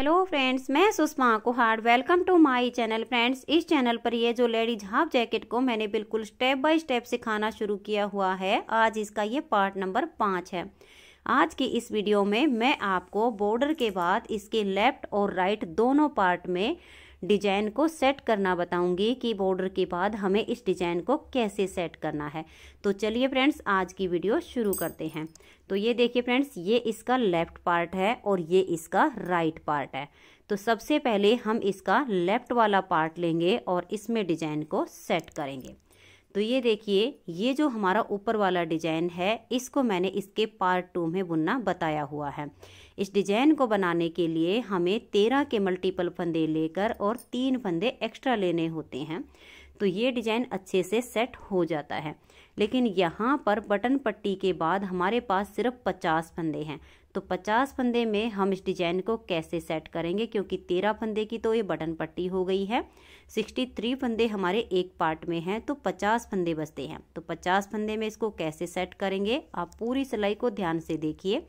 hello friends मैं Sushma Kuhad welcome to my channel friends इस channel पर ये जो लेडीज हाफ जैकेट को मैंने बिल्कुल स्टेप बाय स्टेप सिखाना शुरू किया हुआ है आज इसका ये पार्ट नंबर पाँच है आज की इस वीडियो में मैं आपको बॉर्डर के बाद इसके लेफ्ट और राइट दोनों पार्ट में डिजाइन को सेट करना बताऊंगी कि बॉर्डर के बाद हमें इस डिजाइन को कैसे सेट करना है तो चलिए फ्रेंड्स आज की वीडियो शुरू करते हैं तो ये देखिए फ्रेंड्स ये इसका लेफ्ट पार्ट है और ये इसका राइट पार्ट है तो सबसे पहले हम इसका लेफ्ट वाला पार्ट लेंगे और इसमें डिजाइन को सेट करेंगे तो ये देखिए ये जो हमारा ऊपर वाला डिजाइन है इसको मैंने इसके पार्ट टू में बुनना बताया हुआ है इस डिजाइन को बनाने के लिए हमें तेरह के मल्टीपल फंदे लेकर और तीन फंदे एक्स्ट्रा लेने होते हैं तो ये डिजाइन अच्छे से सेट हो जाता है लेकिन यहाँ पर बटन पट्टी के बाद हमारे पास सिर्फ पचास फंदे हैं तो 50 फंदे में हम इस डिजाइन को कैसे सेट करेंगे क्योंकि 13 फंदे की तो ये बटन पट्टी हो गई है 63 फंदे हमारे एक पार्ट में हैं तो 50 फंदे बचते हैं तो 50 फंदे में इसको कैसे सेट करेंगे आप पूरी सिलाई को ध्यान से देखिए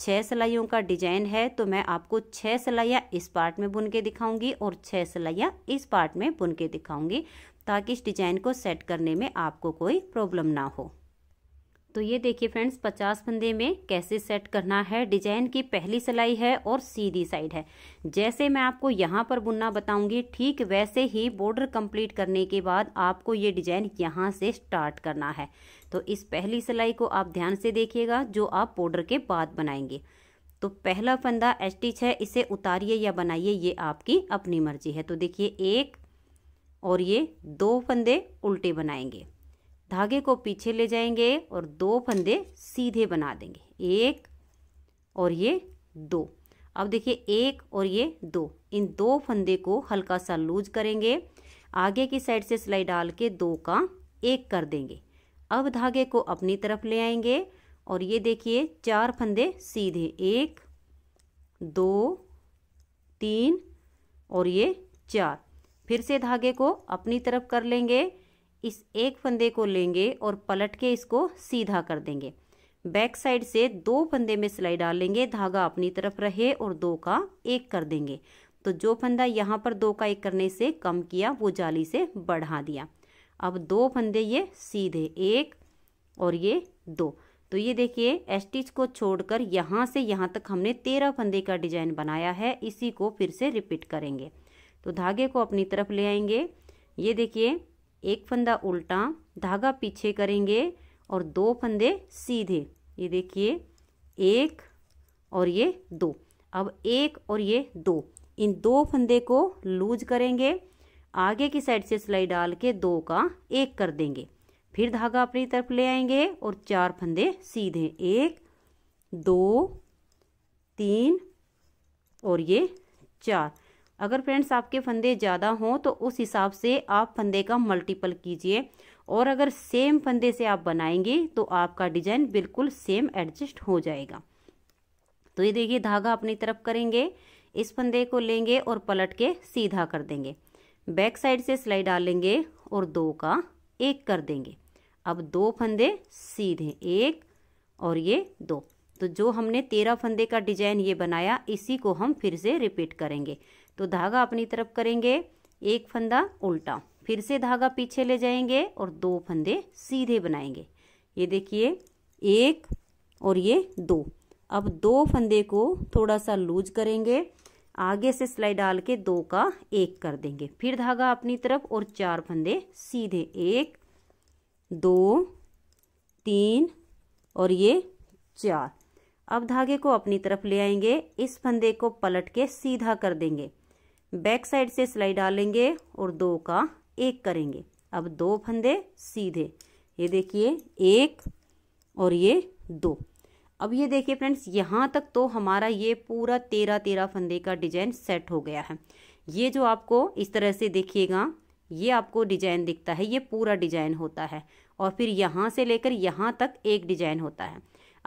छः सिलाइयों का डिजाइन है तो मैं आपको छः सिलाइयाँ इस पार्ट में बुन के दिखाऊंगी और छः सिलाइयाँ इस पार्ट में बुन के दिखाऊंगी ताकि इस डिजाइन को सेट करने में आपको कोई प्रॉब्लम ना हो तो ये देखिए फ्रेंड्स पचास फंदे में कैसे सेट करना है डिजाइन की पहली सिलाई है और सीधी साइड है जैसे मैं आपको यहाँ पर बुनना बताऊंगी ठीक वैसे ही बॉर्डर कंप्लीट करने के बाद आपको ये डिजाइन यहाँ से स्टार्ट करना है तो इस पहली सिलाई को आप ध्यान से देखिएगा जो आप बॉर्डर के बाद बनाएंगे तो पहला फंदा एस्टिच है इसे उतारिए या बनाइए ये आपकी अपनी मर्जी है तो देखिए एक और ये दो फंदे उल्टे बनाएंगे धागे को पीछे ले जाएंगे और दो फंदे सीधे बना देंगे एक और ये दो अब देखिए एक और ये दो इन दो फंदे को हल्का सा लूज करेंगे आगे की साइड से सिलाई डाल के दो का एक कर देंगे अब धागे को अपनी तरफ ले आएंगे और ये देखिए चार फंदे सीधे एक दो तीन और ये चार फिर से धागे को अपनी तरफ कर लेंगे इस एक फंदे को लेंगे और पलट के इसको सीधा कर देंगे बैक साइड से दो फंदे में सिलाई डालेंगे धागा अपनी तरफ रहे और दो का एक कर देंगे तो जो फंदा यहाँ पर दो का एक करने से कम किया वो जाली से बढ़ा दिया अब दो फंदे ये सीधे एक और ये दो तो ये देखिए एस्टिच को छोड़कर यहाँ से यहाँ तक हमने तेरह फंदे का डिजाइन बनाया है इसी को फिर से रिपीट करेंगे तो धागे को अपनी तरफ ले आएंगे ये देखिए एक फंदा उल्टा धागा पीछे करेंगे और दो फंदे सीधे ये देखिए एक और ये दो अब एक और ये दो इन दो फंदे को लूज करेंगे आगे की साइड से सिलाई डाल के दो का एक कर देंगे फिर धागा अपनी तरफ ले आएंगे और चार फंदे सीधे एक दो तीन और ये चार अगर फ्रेंड्स आपके फंदे ज़्यादा हों तो उस हिसाब से आप फंदे का मल्टीपल कीजिए और अगर सेम फंदे से आप बनाएंगे तो आपका डिजाइन बिल्कुल सेम एडजस्ट हो जाएगा तो ये देखिए धागा अपनी तरफ करेंगे इस फंदे को लेंगे और पलट के सीधा कर देंगे बैक साइड से सिलाई डालेंगे और दो का एक कर देंगे अब दो फंदे सीधे एक और ये दो तो जो हमने तेरह फंदे का डिजाइन ये बनाया इसी को हम फिर से रिपीट करेंगे तो धागा अपनी तरफ करेंगे एक फंदा उल्टा फिर से धागा पीछे ले जाएंगे और दो फंदे सीधे बनाएंगे ये देखिए एक और ये दो अब दो फंदे को थोड़ा सा लूज करेंगे आगे से सिलाई डाल के दो का एक कर देंगे फिर धागा अपनी तरफ और चार फंदे सीधे एक दो तीन और ये चार अब धागे को अपनी तरफ ले आएंगे इस फंदे को पलट के सीधा कर देंगे बैक साइड से सिलाई डालेंगे और दो का एक करेंगे अब दो फंदे सीधे ये देखिए एक और ये दो अब ये देखिए फ्रेंड्स यहाँ तक तो हमारा ये पूरा तेरह तेरह फंदे का डिजाइन सेट हो गया है ये जो आपको इस तरह से देखिएगा ये आपको डिजाइन दिखता है ये पूरा डिजाइन होता है और फिर यहाँ से लेकर यहाँ तक एक डिजाइन होता है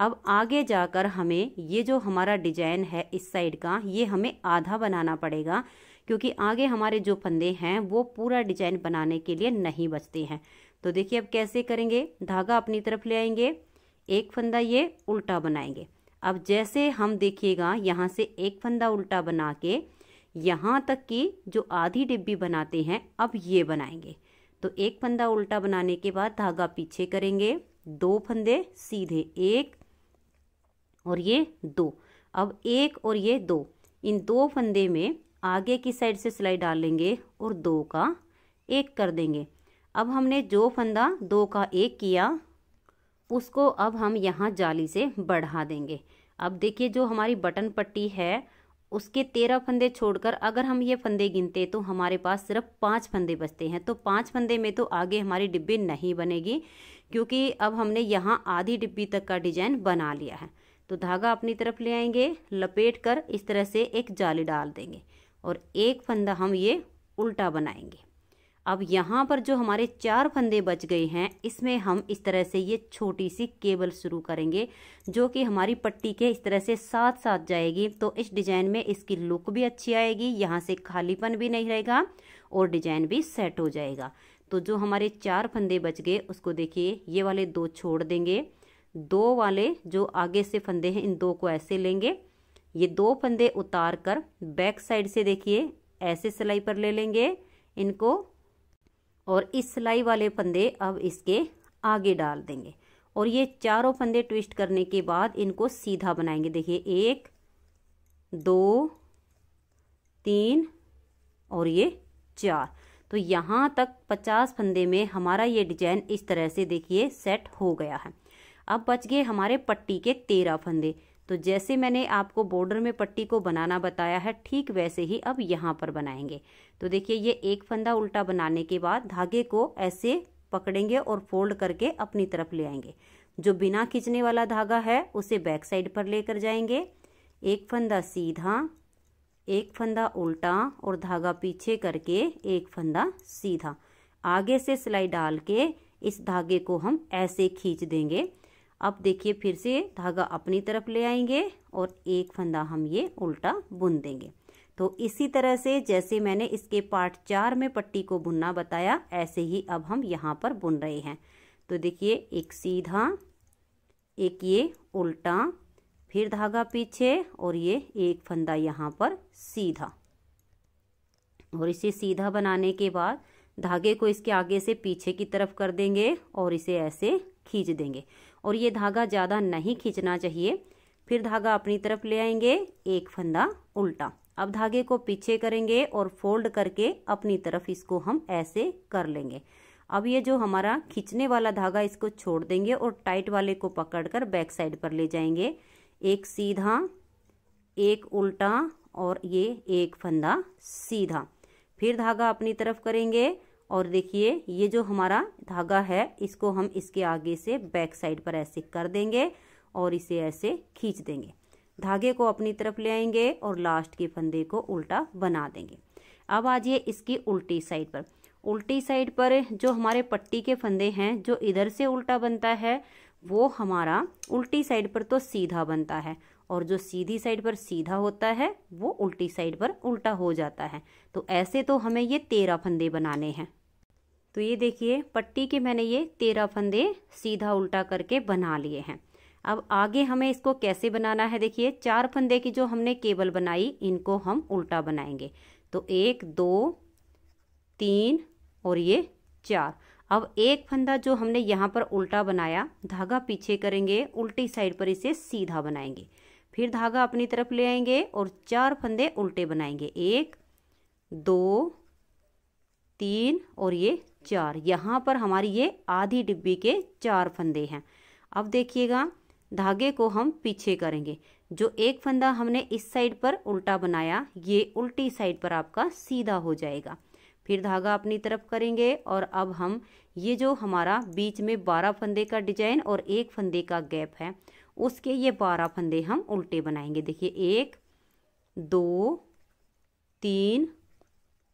अब आगे जाकर हमें ये जो हमारा डिजाइन है इस साइड का ये हमें आधा बनाना पड़ेगा क्योंकि आगे हमारे जो फंदे हैं वो पूरा डिजाइन बनाने के लिए नहीं बचते हैं तो देखिए अब कैसे करेंगे धागा अपनी तरफ ले आएंगे एक फंदा ये उल्टा बनाएंगे अब जैसे हम देखिएगा यहाँ से एक फंदा उल्टा बना के यहाँ तक की जो आधी डिब्बी बनाते हैं अब ये बनाएंगे तो एक फंदा उल्टा बनाने के बाद धागा पीछे करेंगे दो फंदे सीधे एक और ये दो अब एक और ये दो इन दो फंदे में आगे की साइड से सिलाई डाल लेंगे और दो का एक कर देंगे अब हमने जो फंदा दो का एक किया उसको अब हम यहाँ जाली से बढ़ा देंगे अब देखिए जो हमारी बटन पट्टी है उसके तेरह फंदे छोड़कर अगर हम ये फंदे गिनते तो हमारे पास सिर्फ पाँच फंदे बचते हैं तो पाँच फंदे में तो आगे हमारी डिब्बी नहीं बनेगी क्योंकि अब हमने यहाँ आधी डिब्बी तक का डिजाइन बना लिया है तो धागा अपनी तरफ ले आएंगे लपेट कर इस तरह से एक जाली डाल देंगे और एक फंदा हम ये उल्टा बनाएंगे अब यहाँ पर जो हमारे चार फंदे बच गए हैं इसमें हम इस तरह से ये छोटी सी केबल शुरू करेंगे जो कि हमारी पट्टी के इस तरह से साथ साथ जाएगी तो इस डिज़ाइन में इसकी लुक भी अच्छी आएगी यहाँ से खालीपन भी नहीं रहेगा और डिज़ाइन भी सेट हो जाएगा तो जो हमारे चार फंदे बच गए उसको देखिए ये वाले दो छोड़ देंगे दो वाले जो आगे से फंदे हैं इन दो को ऐसे लेंगे ये दो फंदे उतार कर बैक साइड से देखिए ऐसे सिलाई पर ले लेंगे इनको और इस सिलाई वाले फंदे अब इसके आगे डाल देंगे और ये चारों फंदे ट्विस्ट करने के बाद इनको सीधा बनाएंगे देखिए एक दो तीन और ये चार तो यहाँ तक पचास फंदे में हमारा ये डिजाइन इस तरह से देखिए सेट हो गया है अब बच गए हमारे पट्टी के तेरह फंदे तो जैसे मैंने आपको बॉर्डर में पट्टी को बनाना बताया है ठीक वैसे ही अब यहाँ पर बनाएंगे तो देखिए ये एक फंदा उल्टा बनाने के बाद धागे को ऐसे पकड़ेंगे और फोल्ड करके अपनी तरफ ले आएंगे जो बिना खींचने वाला धागा है उसे बैक साइड पर लेकर जाएंगे एक फंदा सीधा एक फंदा उल्टा और धागा पीछे करके एक फंदा सीधा आगे से सिलाई डाल के इस धागे को हम ऐसे खींच देंगे अब देखिए फिर से धागा अपनी तरफ ले आएंगे और एक फंदा हम ये उल्टा बुन देंगे तो इसी तरह से जैसे मैंने इसके पार्ट चार में पट्टी को बुनना बताया ऐसे ही अब हम यहाँ पर बुन रहे हैं तो देखिए एक सीधा एक ये उल्टा फिर धागा पीछे और ये एक फंदा यहाँ पर सीधा और इसे सीधा बनाने के बाद धागे को इसके आगे से पीछे की तरफ कर देंगे और इसे ऐसे खींच देंगे और ये धागा ज़्यादा नहीं खींचना चाहिए फिर धागा अपनी तरफ ले आएंगे एक फंदा उल्टा अब धागे को पीछे करेंगे और फोल्ड करके अपनी तरफ इसको हम ऐसे कर लेंगे अब ये जो हमारा खींचने वाला धागा इसको छोड़ देंगे और टाइट वाले को पकड़कर बैक साइड पर ले जाएंगे एक सीधा एक उल्टा और ये एक फंदा सीधा फिर धागा अपनी तरफ करेंगे और देखिए ये जो हमारा धागा है इसको हम इसके आगे से बैक साइड पर ऐसे कर देंगे और इसे ऐसे खींच देंगे धागे को अपनी तरफ ले आएंगे और लास्ट के फंदे को उल्टा बना देंगे अब आ जाइए इसकी उल्टी साइड पर उल्टी साइड पर जो हमारे पट्टी के फंदे हैं जो इधर से उल्टा बनता है वो हमारा उल्टी साइड पर तो सीधा बनता है और जो सीधी साइड पर सीधा होता है वो उल्टी साइड पर उल्टा हो जाता है तो ऐसे तो हमें ये तेरह फंदे बनाने हैं तो ये देखिए पट्टी के मैंने ये तेरह फंदे सीधा उल्टा करके बना लिए हैं अब आगे हमें इसको कैसे बनाना है देखिए चार फंदे की जो हमने केबल बनाई इनको हम उल्टा बनाएंगे तो एक दो तीन और ये चार अब एक फंदा जो हमने यहाँ पर उल्टा बनाया धागा पीछे करेंगे उल्टी साइड पर इसे सीधा बनाएंगे फिर धागा अपनी तरफ ले आएंगे और चार फंदे उल्टे बनाएंगे एक दो तीन और ये चार यहाँ पर हमारी ये आधी डिब्बी के चार फंदे हैं अब देखिएगा धागे को हम पीछे करेंगे जो एक फंदा हमने इस साइड पर उल्टा बनाया ये उल्टी साइड पर आपका सीधा हो जाएगा फिर धागा अपनी तरफ करेंगे और अब हम ये जो हमारा बीच में बारह फंदे का डिजाइन और एक फंदे का गैप है उसके ये बारह फंदे हम उल्टे बनाएंगे देखिए एक दो तीन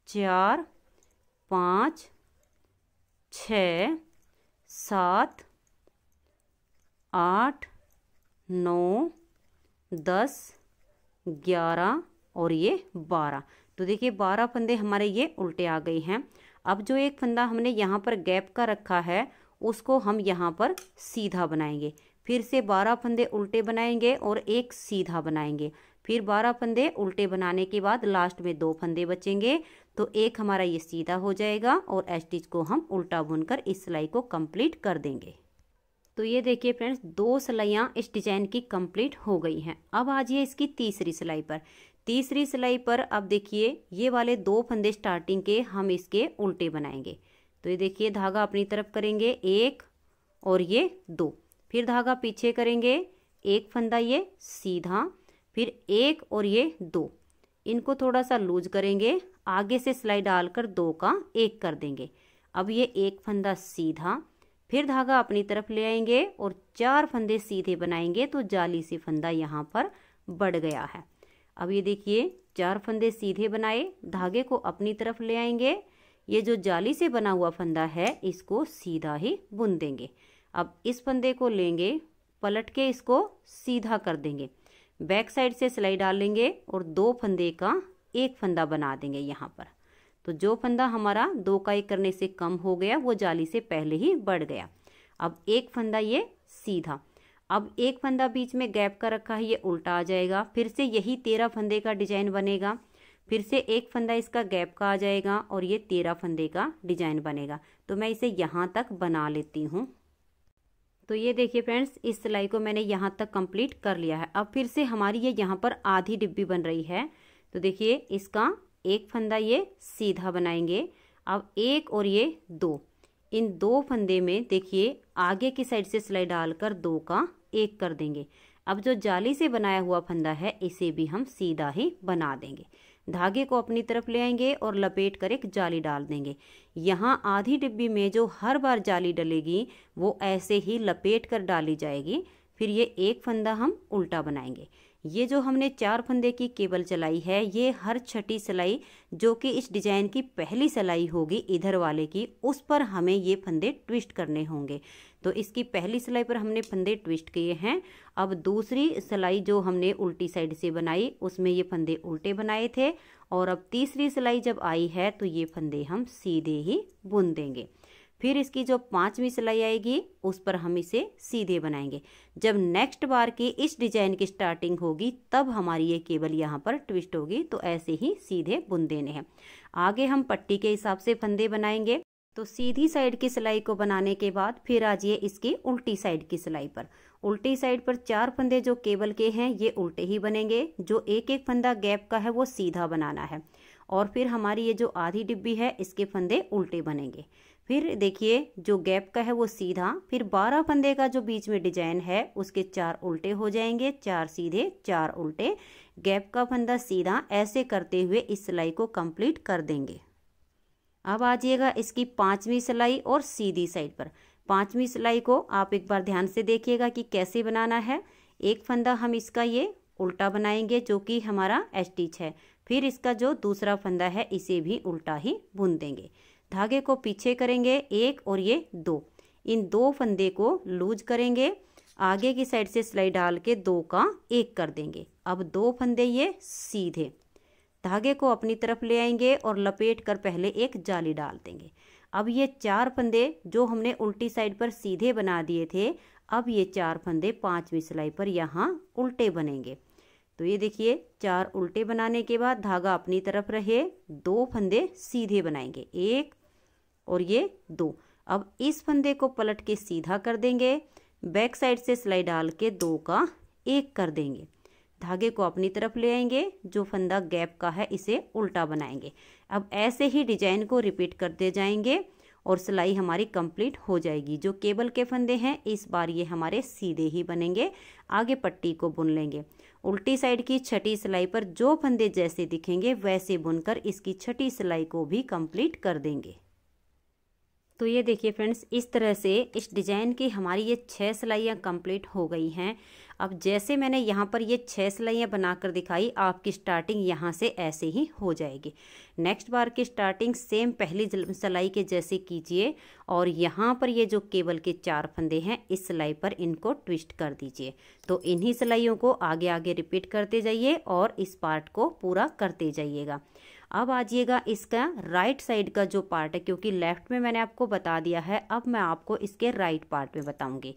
चार पाँच छ सात आठ नौ दस ग्यारह और ये बारह तो देखिए बारह फंदे हमारे ये उल्टे आ गए हैं अब जो एक फंदा हमने यहाँ पर गैप का रखा है उसको हम यहाँ पर सीधा बनाएंगे फिर से बारह फंदे उल्टे बनाएंगे और एक सीधा बनाएंगे फिर बारह फंदे उल्टे बनाने के बाद लास्ट में दो फंदे बचेंगे तो एक हमारा ये सीधा हो जाएगा और एस्टिच को हम उल्टा बुनकर इस सिलाई को कंप्लीट कर देंगे तो ये देखिए फ्रेंड्स दो सिलाइयाँ इस डिजाइन की कंप्लीट हो गई हैं अब आ जाइए इसकी तीसरी सिलाई पर तीसरी सिलाई पर अब देखिए ये वाले दो फंदे स्टार्टिंग के हम इसके उल्टे बनाएंगे तो ये देखिए धागा अपनी तरफ करेंगे एक और ये दो फिर धागा पीछे करेंगे एक फंदा ये सीधा फिर एक और ये दो इनको थोड़ा सा लूज करेंगे आगे से सिलाई डालकर दो का एक कर देंगे अब ये एक फंदा सीधा फिर धागा अपनी तरफ ले आएंगे और चार फंदे सीधे बनाएंगे तो जाली सी फंदा यहाँ पर बढ़ गया है अब ये देखिए चार फंदे सीधे बनाए धागे को अपनी तरफ ले आएंगे ये जो जाली से बना हुआ फंदा है इसको सीधा ही बुन देंगे अब इस फंदे को लेंगे पलट के इसको सीधा कर देंगे बैक साइड से सिलाई डाल लेंगे और दो फंदे का एक फंदा बना देंगे यहाँ पर तो जो फंदा हमारा दो का एक करने से कम हो गया वो जाली से पहले ही बढ़ गया अब एक फंदा ये सीधा अब एक फंदा बीच में गैप का रखा है ये उल्टा आ जाएगा फिर से यही तेरह फंदे का डिजाइन बनेगा फिर से एक फंदा इसका गैप का आ जाएगा और ये तेरह फंदे का डिजाइन बनेगा तो मैं इसे यहाँ तक बना लेती हूँ तो ये देखिए फ्रेंड्स इस सिलाई को मैंने यहाँ तक कंप्लीट कर लिया है अब फिर से हमारी ये यहाँ पर आधी डिब्बी बन रही है तो देखिए इसका एक फंदा ये सीधा बनाएंगे अब एक और ये दो इन दो फंदे में देखिए आगे की साइड से सिलाई डालकर दो का एक कर देंगे अब जो जाली से बनाया हुआ फंदा है इसे भी हम सीधा ही बना देंगे धागे को अपनी तरफ ले आएंगे और लपेट कर एक जाली डाल देंगे यहाँ आधी डिब्बी में जो हर बार जाली डलेगी वो ऐसे ही लपेट कर डाली जाएगी फिर ये एक फंदा हम उल्टा बनाएंगे ये जो हमने चार फंदे की केबल चलाई है ये हर छठी सिलाई जो कि इस डिजाइन की पहली सिलाई होगी इधर वाले की उस पर हमें ये फंदे ट्विस्ट करने होंगे तो इसकी पहली सिलाई पर हमने फंदे ट्विस्ट किए हैं अब दूसरी सिलाई जो हमने उल्टी साइड से बनाई उसमें ये फंदे उल्टे बनाए थे और अब तीसरी सिलाई जब आई है तो ये फंदे हम सीधे ही बुन देंगे फिर इसकी जो पांचवी सिलाई आएगी उस पर हम इसे सीधे बनाएंगे जब नेक्स्ट बार की इस डिजाइन की स्टार्टिंग होगी तब हमारी ये केबल यहाँ पर ट्विस्ट होगी तो ऐसे ही सीधे बुन देने हैं आगे हम पट्टी के हिसाब से फंदे बनाएंगे तो सीधी साइड की सिलाई को बनाने के बाद फिर आ जाइए इसकी उल्टी साइड की सिलाई पर उल्टी साइड पर चार फंदे जो केबल के हैं ये उल्टे ही बनेंगे जो एक एक फंदा गैप का है वो सीधा बनाना है और फिर हमारी ये जो आधी डिब्बी है इसके फंदे उल्टे बनेंगे फिर देखिए जो गैप का है वो सीधा फिर बारह फंदे का जो बीच में डिजाइन है उसके चार उल्टे हो जाएंगे चार सीधे चार उल्टे गैप का फंदा सीधा ऐसे करते हुए इस सिलाई को कंप्लीट कर देंगे अब आ जाइएगा इसकी पाँचवीं सिलाई और सीधी साइड पर पाँचवीं सिलाई को आप एक बार ध्यान से देखिएगा कि कैसे बनाना है एक फंदा हम इसका ये उल्टा बनाएंगे जो कि हमारा एस्टिच है फिर इसका जो दूसरा फंदा है इसे भी उल्टा ही बुन देंगे धागे को पीछे करेंगे एक और ये दो इन दो फंदे को लूज करेंगे आगे की साइड से सिलाई डाल के दो का एक कर देंगे अब दो फंदे ये सीधे धागे को अपनी तरफ ले आएंगे और लपेट कर पहले एक जाली डाल देंगे अब ये चार फंदे जो हमने उल्टी साइड पर सीधे बना दिए थे अब ये चार फंदे पाँचवीं सिलाई पर यहाँ उल्टे बनेंगे तो ये देखिए चार उल्टे बनाने के बाद धागा अपनी तरफ रहे दो फंदे सीधे बनाएंगे एक और ये दो अब इस फंदे को पलट के सीधा कर देंगे बैक साइड से सिलाई डाल के दो का एक कर देंगे धागे को अपनी तरफ ले आएंगे जो फंदा गैप का है इसे उल्टा बनाएंगे अब ऐसे ही डिजाइन को रिपीट करते जाएंगे और सिलाई हमारी कंप्लीट हो जाएगी जो केबल के फंदे हैं इस बार ये हमारे सीधे ही बनेंगे आगे पट्टी को बुन लेंगे उल्टी साइड की छठी सिलाई पर जो फंदे जैसे दिखेंगे वैसे बुनकर इसकी छठी सिलाई को भी कंप्लीट कर देंगे तो ये देखिए फ्रेंड्स इस तरह से इस डिज़ाइन की हमारी ये छः सिलाइयाँ कंप्लीट हो गई हैं अब जैसे मैंने यहाँ पर ये छः सिलाइयाँ बनाकर दिखाई आपकी स्टार्टिंग यहाँ से ऐसे ही हो जाएगी नेक्स्ट बार की स्टार्टिंग सेम पहली सिलाई के जैसे कीजिए और यहाँ पर ये जो केबल के चार फंदे हैं इस सिलाई पर इनको ट्विस्ट कर दीजिए तो इन्हीं सिलाइयों को आगे आगे रिपीट करते जाइए और इस पार्ट को पूरा करते जाइएगा अब आ जाइएगा इसका राइट साइड का जो पार्ट है क्योंकि लेफ्ट में मैंने आपको बता दिया है अब मैं आपको इसके राइट पार्ट में बताऊंगी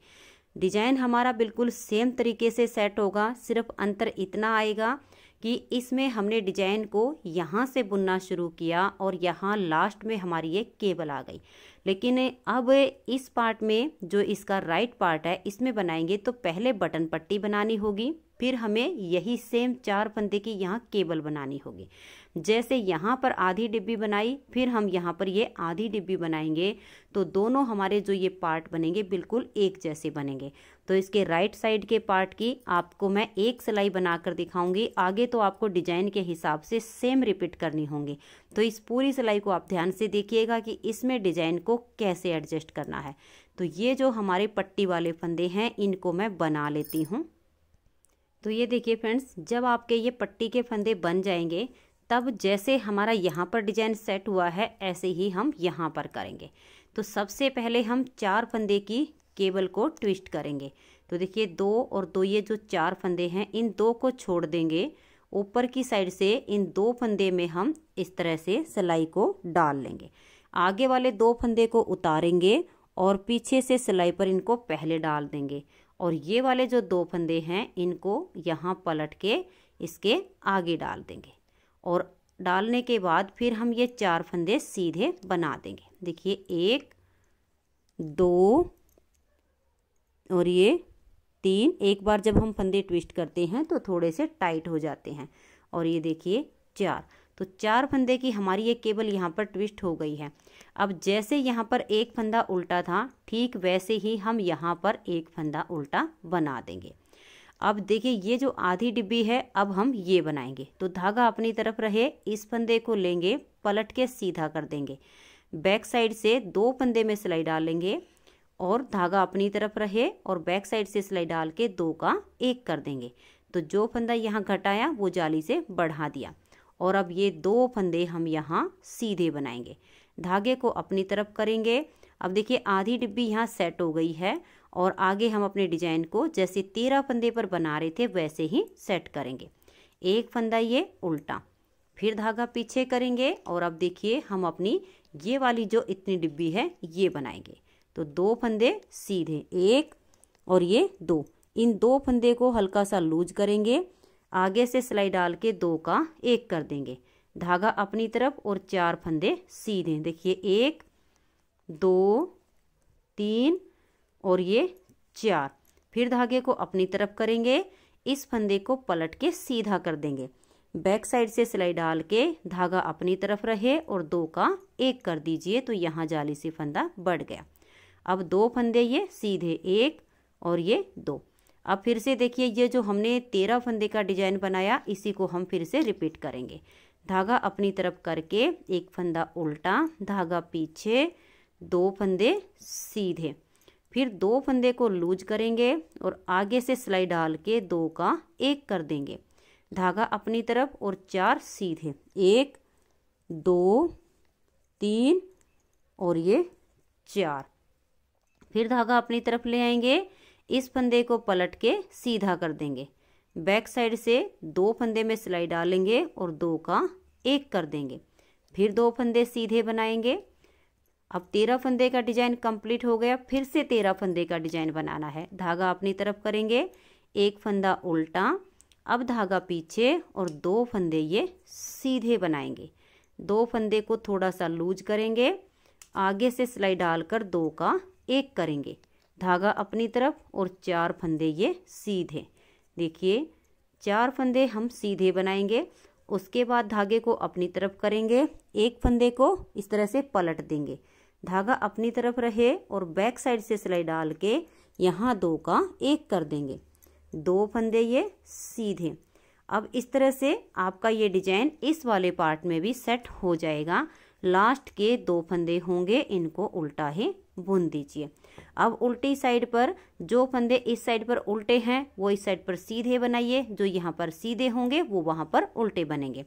डिजाइन हमारा बिल्कुल सेम तरीके से सेट होगा सिर्फ अंतर इतना आएगा कि इसमें हमने डिजाइन को यहाँ से बुनना शुरू किया और यहाँ लास्ट में हमारी ये केबल आ गई लेकिन अब इस पार्ट में जो इसका राइट पार्ट है इसमें बनाएंगे तो पहले बटन पट्टी बनानी होगी फिर हमें यही सेम चार फंदे की यहाँ केबल बनानी होगी जैसे यहाँ पर आधी डिब्बी बनाई फिर हम यहाँ पर ये आधी डिब्बी बनाएंगे तो दोनों हमारे जो ये पार्ट बनेंगे बिल्कुल एक जैसे बनेंगे तो इसके राइट साइड के पार्ट की आपको मैं एक सिलाई बनाकर दिखाऊंगी आगे तो आपको डिजाइन के हिसाब से सेम रिपीट करनी होंगी तो इस पूरी सिलाई को आप ध्यान से देखिएगा कि इसमें डिजाइन को कैसे एडजस्ट करना है तो ये जो हमारे पट्टी वाले फंदे हैं इनको मैं बना लेती हूँ तो ये देखिए फ्रेंड्स जब आपके ये पट्टी के फंदे बन जाएंगे तब जैसे हमारा यहाँ पर डिजाइन सेट हुआ है ऐसे ही हम यहाँ पर करेंगे तो सबसे पहले हम चार फंदे की केबल को ट्विस्ट करेंगे तो देखिए दो और दो ये जो चार फंदे हैं इन दो को छोड़ देंगे ऊपर की साइड से इन दो फंदे में हम इस तरह से सिलाई को डाल लेंगे आगे वाले दो फंदे को उतारेंगे और पीछे से सिलाई पर इनको पहले डाल देंगे और ये वाले जो दो फंदे हैं इनको यहाँ पलट के इसके आगे डाल देंगे और डालने के बाद फिर हम ये चार फंदे सीधे बना देंगे देखिए एक दो और ये तीन एक बार जब हम फंदे ट्विस्ट करते हैं तो थोड़े से टाइट हो जाते हैं और ये देखिए चार तो चार फंदे की हमारी ये केबल यहाँ पर ट्विस्ट हो गई है अब जैसे यहाँ पर एक फंदा उल्टा था ठीक वैसे ही हम यहाँ पर एक फंदा उल्टा बना देंगे अब देखिए ये जो आधी डिब्बी है अब हम ये बनाएंगे तो धागा अपनी तरफ रहे इस फंदे को लेंगे पलट के सीधा कर देंगे बैक साइड से दो फंदे में सिलाई डालेंगे और धागा अपनी तरफ रहे और बैक साइड से सिलाई डाल के दो का एक कर देंगे तो जो फंदा यहाँ घटाया वो जाली से बढ़ा दिया और अब ये दो फंदे हम यहाँ सीधे बनाएंगे धागे को अपनी तरफ करेंगे अब देखिए आधी डिब्बी यहाँ सेट हो गई है और आगे हम अपने डिजाइन को जैसे तेरह फंदे पर बना रहे थे वैसे ही सेट करेंगे एक फंदा ये उल्टा फिर धागा पीछे करेंगे और अब देखिए हम अपनी ये वाली जो इतनी डिब्बी है ये बनाएंगे तो दो फंदे सीधे एक और ये दो इन दो फंदे को हल्का सा लूज करेंगे आगे से सिलाई डाल के दो का एक कर देंगे धागा अपनी तरफ और चार फंदे सीधे देखिए एक दो तीन और ये चार फिर धागे को अपनी तरफ करेंगे इस फंदे को पलट के सीधा कर देंगे बैक साइड से सिलाई डाल के धागा अपनी तरफ रहे और दो का एक कर दीजिए तो यहाँ जाली से फंदा बढ़ गया अब दो फंदे ये सीधे एक और ये दो अब फिर से देखिए ये जो हमने तेरह फंदे का डिजाइन बनाया इसी को हम फिर से रिपीट करेंगे धागा अपनी तरफ करके एक फंदा उल्टा धागा पीछे दो फंदे सीधे फिर दो फंदे को लूज करेंगे और आगे से सिलाई डाल के दो का एक कर देंगे धागा अपनी तरफ और चार सीधे एक दो तीन और ये चार फिर धागा अपनी तरफ ले आएंगे इस फंदे को पलट के सीधा कर देंगे बैक साइड से दो फंदे में सिलाई डालेंगे और दो का एक कर देंगे फिर दो फंदे सीधे बनाएंगे अब तेरह फंदे का डिजाइन कंप्लीट हो गया फिर से तेरह फंदे का डिजाइन बनाना है धागा अपनी तरफ करेंगे एक फंदा उल्टा अब धागा पीछे और दो फंदे ये सीधे बनाएंगे दो फंदे को थोड़ा सा लूज करेंगे आगे से सिलाई डालकर दो का एक करेंगे धागा अपनी तरफ और चार फंदे ये सीधे देखिए चार फंदे हम सीधे बनाएंगे उसके बाद धागे को अपनी तरफ करेंगे एक फंदे को इस तरह से पलट देंगे धागा अपनी तरफ रहे और बैक साइड से सिलाई डाल के यहाँ दो का एक कर देंगे दो फंदे ये सीधे अब इस तरह से आपका ये डिजाइन इस वाले पार्ट में भी सेट हो जाएगा लास्ट के दो फंदे होंगे इनको उल्टा ही बुन दीजिए अब उल्टी साइड पर जो फंदे इस साइड पर उल्टे हैं वो इस साइड पर सीधे बनाइए जो यहाँ पर सीधे होंगे वो वहाँ पर उल्टे बनेंगे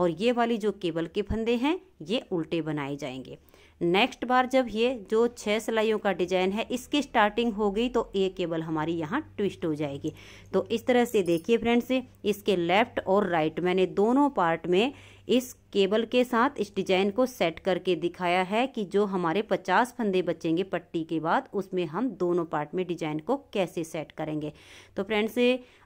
और ये वाली जो केबल के फंदे हैं ये उल्टे बनाए जाएंगे नेक्स्ट बार जब ये जो छः सिलाइयों का डिजाइन है इसकी स्टार्टिंग हो गई तो ये केबल हमारी यहाँ ट्विस्ट हो जाएगी तो इस तरह से देखिए फ्रेंड्स इसके लेफ्ट और राइट मैंने दोनों पार्ट में इस केबल के साथ इस डिजाइन को सेट करके दिखाया है कि जो हमारे 50 फंदे बचेंगे पट्टी के बाद उसमें हम दोनों पार्ट में डिजाइन को कैसे सेट करेंगे तो फ्रेंड्स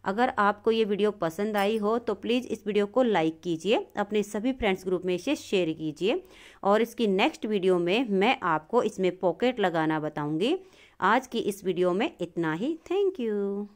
अगर आपको ये वीडियो पसंद आई हो तो प्लीज़ इस वीडियो को लाइक कीजिए अपने सभी फ्रेंड्स ग्रुप में इसे शेयर कीजिए और इसकी नेक्स्ट वीडियो में मैं आपको इसमें पॉकेट लगाना बताऊँगी आज की इस वीडियो में इतना ही थैंक यू